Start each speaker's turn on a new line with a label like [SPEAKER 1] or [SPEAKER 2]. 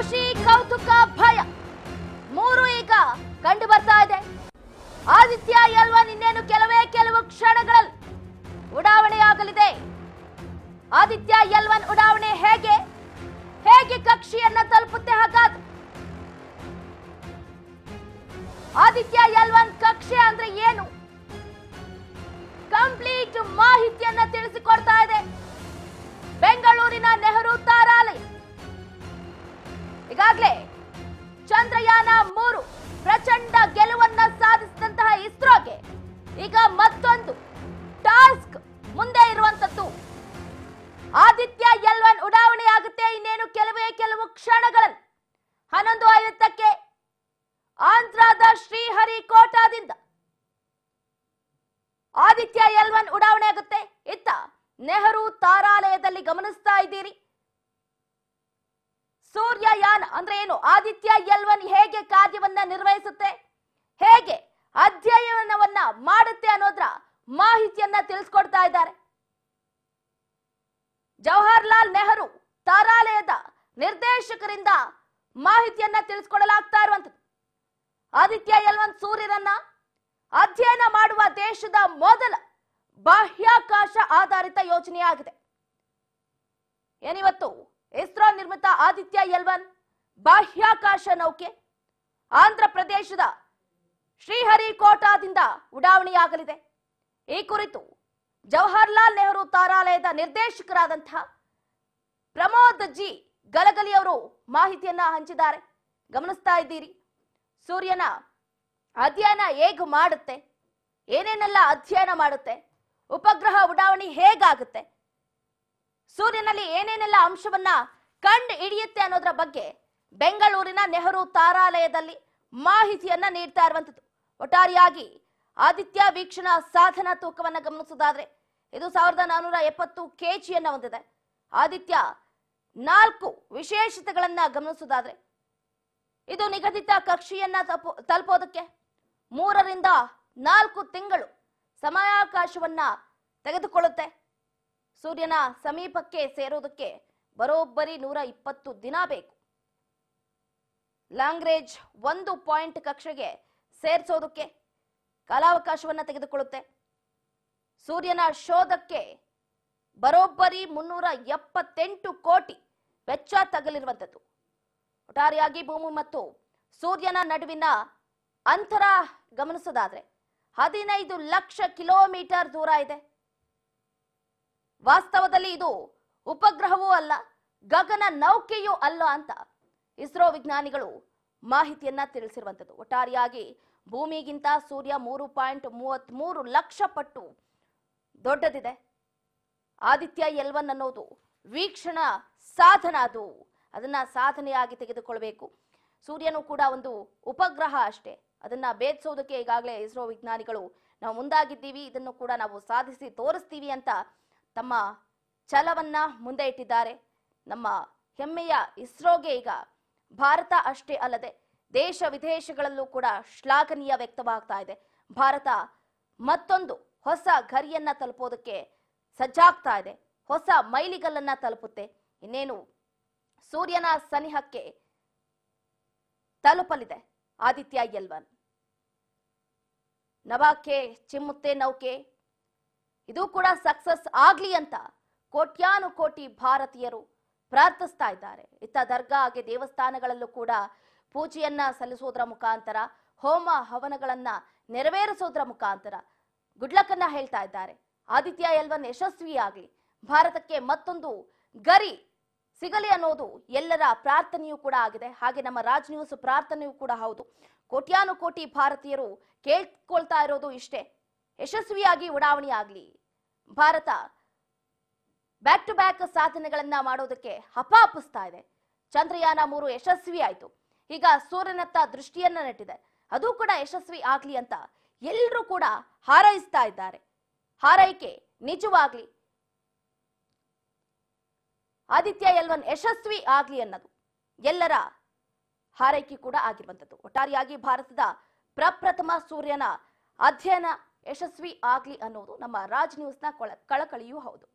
[SPEAKER 1] ಖುಷಿ ಕೌತುಕ ಭಯ ಮೂರು ಈಗ ಕಂಡು ಬರ್ತಾ ಇದೆ ಆದಿತ್ಯ ಎಲ್ವ ಇನ್ನೇನು ಕೆಲವೇ ಕೆಲವು ಕ್ಷಣಗಳಲ್ಲಿ ಉಡಾವಣೆಯಾಗಲಿದೆ ಆದಿತ್ಯ ಎಲ್ವನ್ ಉಡಾವಣೆ ಹೇಗೆ ಹೇಗೆ ಕಕ್ಷಿಯನ್ನ ತಲುಪುತ್ತೆ ಹಾಗಾದ ಆದಿತ್ಯ ಎಲ್ವನ್ ಕಕ್ಷೆ ಅಂದ್ರೆ ಏನು ಕಂಪ್ಲೀಟ್ ಮಾಹಿತಿಯನ್ನ ತಿಳಿಸಿಕೊಡ್ತಾ ಇದೆ ಬೆಂಗಳೂರಿನ ನೆಹರು ತಾರಾಲಯ ಆಂಧ್ರದ ಶ್ರೀಹರಿಕೋಟಾದಿಂದ ಆದಿತ್ಯ ಎಲ್ ಉಡಾವಣೆ ಆಗುತ್ತೆ ಇತ್ತ ನೆಹರು ತಾರಾಲಯದಲ್ಲಿ ಗಮನಿಸ್ತಾ ಇದ್ದೀರಿ ಸೂರ್ಯಯಾನ ಅಂದ್ರೆ ಏನು ಆದಿತ್ಯ ಎಲ್ ಹೇಗೆ ಕಾರ್ಯವನ್ನ ನಿರ್ವಹಿಸುತ್ತೆ ಹೇಗೆ ಅಧ್ಯಯನವನ್ನ ಮಾಡುತ್ತೆ ಅನ್ನೋದ್ರ ಮಾಹಿತಿಯನ್ನ ತಿಳಿಸ್ಕೊಡ್ತಾ ಇದ್ದಾರೆ ಜವಾಹರ್ಲಾಲ್ ನೆಹರು ತಾರಾಲಯದ ನಿರ್ದೇಶಕರಿಂದ ಮಾಹಿತಿಯನ್ನ ತಿಳಿಸ್ಕೊಡಲಾಗ್ತಾ ಇರುವಂಥದ್ದು ಆದಿತ್ಯ ಯಲ್ವಂತ್ ಸೂರ್ಯರನ್ನ ಅಧ್ಯಯನ ಮಾಡುವ ದೇಶದ ಮೊದಲ ಬಾಹ್ಯಾಕಾಶ ಆಧಾರಿತ ಯೋಜನೆಯಾಗಿದೆ ಏನಿವತ್ತು ಇಸ್ರೋ ನಿರ್ಮಿತ ಆದಿತ್ಯ ಎಲ್ವನ್ ಬಾಹ್ಯಾಕಾಶ ನೌಕೆ ಆಂಧ್ರ ಪ್ರದೇಶದ ಶ್ರೀಹರಿಕೋಟಾದಿಂದ ಉಡಾವಣೆಯಾಗಲಿದೆ ಈ ಕುರಿತು ಜವಾಹರ್ಲಾಲ್ ನೆಹರು ತಾರಾಲಯದ ನಿರ್ದೇಶಕರಾದಂತಹ ಪ್ರಮೋದ್ ಜಿ ಗಲಗಲಿ ಅವರು ಮಾಹಿತಿಯನ್ನ ಹಂಚಿದ್ದಾರೆ ಗಮನಿಸ್ತಾ ಇದ್ದೀರಿ ಸೂರ್ಯನ ಅಧ್ಯಯನ ಹೇಗೆ ಮಾಡುತ್ತೆ ಏನೇನೆಲ್ಲ ಅಧ್ಯಯನ ಮಾಡುತ್ತೆ ಉಪಗ್ರಹ ಉಡಾವಣೆ ಹೇಗಾಗುತ್ತೆ ಸೂರ್ಯನಲ್ಲಿ ಏನೇನೆಲ್ಲ ಅಂಶವನ್ನ ಕಂಡು ಹಿಡಿಯುತ್ತೆ ಅನ್ನೋದ್ರ ಬಗ್ಗೆ ಬೆಂಗಳೂರಿನ ನೆಹರು ತಾರಾಲಯದಲ್ಲಿ ಮಾಹಿತಿಯನ್ನ ನೀಡ್ತಾ ಇರುವಂತದ್ದು ಒಟ್ಟಾರಿಯಾಗಿ ಆದಿತ್ಯ ವೀಕ್ಷಣಾ ಸಾಧನ ತೂಕವನ್ನ ಗಮನಿಸೋದಾದ್ರೆ ಇದು ಸಾವಿರದ ನಾನೂರ ಎಪ್ಪತ್ತು ಕೆಜಿಯನ್ನು ಹೊಂದಿದೆ ಆದಿತ್ಯ ನಾಲ್ಕು ವಿಶೇಷತೆಗಳನ್ನ ಗಮನಿಸೋದಾದ್ರೆ ಇದು ನಿಗದಿತ ಕಕ್ಷೆಯನ್ನ ತಲುಪೋದಕ್ಕೆ ಮೂರರಿಂದ ನಾಲ್ಕು ತಿಂಗಳು ಸಮಯಾವಕಾಶವನ್ನ ತೆಗೆದುಕೊಳ್ಳುತ್ತೆ ಸೂರ್ಯನ ಸಮೀಪಕ್ಕೆ ಸೇರೋದಕ್ಕೆ ಬರೋಬ್ಬರಿ ನೂರ ಇಪ್ಪತ್ತು ದಿನ ಬೇಕು ಲಾಂಗ್ರೇಜ್ ಒಂದು ಪಾಯಿಂಟ್ ಕಕ್ಷೆಗೆ ಸೇರಿಸೋದಕ್ಕೆ ಕಾಲಾವಕಾಶವನ್ನ ತೆಗೆದುಕೊಳ್ಳುತ್ತೆ ಸೂರ್ಯನ ಶೋಧಕ್ಕೆ ಬರೋಬ್ಬರಿ ಮುನ್ನೂರ ಎಪ್ಪತ್ತೆಂಟು ಕೋಟಿ ವೆಚ್ಚ ತಗಲಿರುವಂಥದ್ದು ಒಟ್ಟಾರೆಯಾಗಿ ಭೂಮಿ ಮತ್ತು ಸೂರ್ಯನ ನಡುವಿನ ಅಂತರ ಗಮನಿಸೋದಾದ್ರೆ ಹದಿನೈದು ಲಕ್ಷ ಕಿಲೋಮೀಟರ್ ದೂರ ಇದೆ ವಾಸ್ತವದಲ್ಲಿ ಇದು ಉಪಗ್ರಹವೂ ಅಲ್ಲ ಗಗನ ನೌಕೆಯೂ ಅಲ್ಲ ಅಂತ ಇಸ್ರೋ ವಿಜ್ಞಾನಿಗಳು ಮಾಹಿತಿಯನ್ನ ತಿಳಿಸಿರುವಂಥದ್ದು ಒಟ್ಟಾರೆಯಾಗಿ ಭೂಮಿಗಿಂತ ಸೂರ್ಯ ಮೂರು ಪಾಯಿಂಟ್ ಮೂವತ್ತ್ ಮೂರು ಲಕ್ಷ ಪಟ್ಟು ದೊಡ್ಡದಿದೆ ಆದಿತ್ಯ ಎಲ್ವನ್ ಅನ್ನೋದು ವೀಕ್ಷಣ ಸಾಧನ ಅದು ಅದನ್ನ ಸಾಧನೆಯಾಗಿ ತೆಗೆದುಕೊಳ್ಬೇಕು ಸೂರ್ಯನು ಕೂಡ ಒಂದು ಉಪಗ್ರಹ ಅಷ್ಟೇ ಅದನ್ನು ಭೇದಿಸೋದಕ್ಕೆ ಈಗಾಗಲೇ ಇಸ್ರೋ ವಿಜ್ಞಾನಿಗಳು ನಾವು ಮುಂದಾಗಿದ್ದೀವಿ ಇದನ್ನು ಕೂಡ ನಾವು ಸಾಧಿಸಿ ತೋರಿಸ್ತೀವಿ ಅಂತ ತಮ್ಮ ಛಲವನ್ನ ಮುಂದೆ ಇಟ್ಟಿದ್ದಾರೆ ನಮ್ಮ ಹೆಮ್ಮೆಯ ಇಸ್ರೋಗೆ ಈಗ ಭಾರತ ಅಷ್ಟೇ ಅಲ್ಲದೆ ದೇಶ ವಿದೇಶಗಳಲ್ಲೂ ಕೂಡ ಶ್ಲಾಘನೀಯ ವ್ಯಕ್ತವಾಗ್ತಾ ಇದೆ ಭಾರತ ಮತ್ತೊಂದು ಹೊಸ ಗರಿಯನ್ನ ತಲುಪೋದಕ್ಕೆ ಸಜ್ಜಾಗ್ತಾ ಇದೆ ಹೊಸ ಮೈಲಿಗಲ್ಲನ್ನ ತಲುಪುತ್ತೆ ಇನ್ನೇನು ಸೂರ್ಯನ ಸನಿಹಕ್ಕೆ ತಲುಪಲಿದೆ ಆದಿತ್ಯ ಎಲ್ವನ್ ನವಾಕೆ ಚಿಮ್ಮುತ್ತೆ ನೌಕೆ ಇದು ಕೂಡ ಸಕ್ಸಸ್ ಆಗ್ಲಿ ಅಂತ ಕೋಟ್ಯಾನು ಕೋಟಿ ಭಾರತೀಯರು ಪ್ರಾರ್ಥಿಸ್ತಾ ಇದ್ದಾರೆ ಇತ್ತ ದರ್ಗಾ ಹಾಗೆ ದೇವಸ್ಥಾನಗಳಲ್ಲೂ ಕೂಡ ಪೂಜೆಯನ್ನ ಸಲ್ಲಿಸೋದ್ರ ಮುಖಾಂತರ ಹೋಮ ಹವನಗಳನ್ನ ನೆರವೇರಿಸೋದ್ರ ಮುಖಾಂತರ ಗುಡ್ಲಕ್ಕನ್ನ ಹೇಳ್ತಾ ಇದ್ದಾರೆ ಆದಿತ್ಯ ಎಲ್ವನ್ ಯಶಸ್ವಿಯಾಗಲಿ ಭಾರತಕ್ಕೆ ಮತ್ತೊಂದು ಗರಿ ಸಿಗಲಿ ಅನ್ನೋದು ಎಲ್ಲರ ಪ್ರಾರ್ಥನೆಯೂ ಕೂಡ ಆಗಿದೆ ಹಾಗೆ ನಮ್ಮ ರಾಜ್ ನ್ಯೂಸ್ ಪ್ರಾರ್ಥನೆಯೂ ಕೂಡ ಹೌದು ಕೋಟಿ ಭಾರತೀಯರು ಕೇಳ್ಕೊಳ್ತಾ ಇರೋದು ಇಷ್ಟೇ ಯಶಸ್ವಿಯಾಗಿ ಉಡಾವಣೆ ಆಗ್ಲಿ ಭಾರತ ಬ್ಯಾಕ್ ಟು ಬ್ಯಾಕ್ ಸಾಧನೆಗಳನ್ನ ಮಾಡೋದಕ್ಕೆ ಹಪಾಪಿಸ್ತಾ ಇದೆ ಚಂದ್ರಯಾನ ಮೂರು ಯಶಸ್ವಿ ಆಯ್ತು ಈಗ ಸೂರ್ಯನತ್ತ ದೃಷ್ಟಿಯನ್ನ ನೆಟ್ಟಿದೆ ಅದು ಕೂಡ ಯಶಸ್ವಿ ಆಗ್ಲಿ ಅಂತ ಎಲ್ಲರೂ ಕೂಡ ಹಾರೈಸ್ತಾ ಇದ್ದಾರೆ ಹಾರೈಕೆ ನಿಜವಾಗ್ಲಿ ಆದಿತ್ಯ ಎಲ್ವನ್ ಯಶಸ್ವಿ ಆಗಲಿ ಅನ್ನೋದು ಎಲ್ಲರ ಹಾರೈಕೆ ಕೂಡ ಆಗಿರುವಂಥದ್ದು ಒಟ್ಟಾರೆಯಾಗಿ ಭಾರತದ ಪ್ರಪ್ರಥಮ ಸೂರ್ಯನ ಅಧ್ಯಯನ ಯಶಸ್ವಿ ಆಗಲಿ ಅನ್ನೋದು ನಮ್ಮ ರಾಜ್ ನ್ಯೂಸ್ನ ಕಳಕಳಿಯೂ ಹೌದು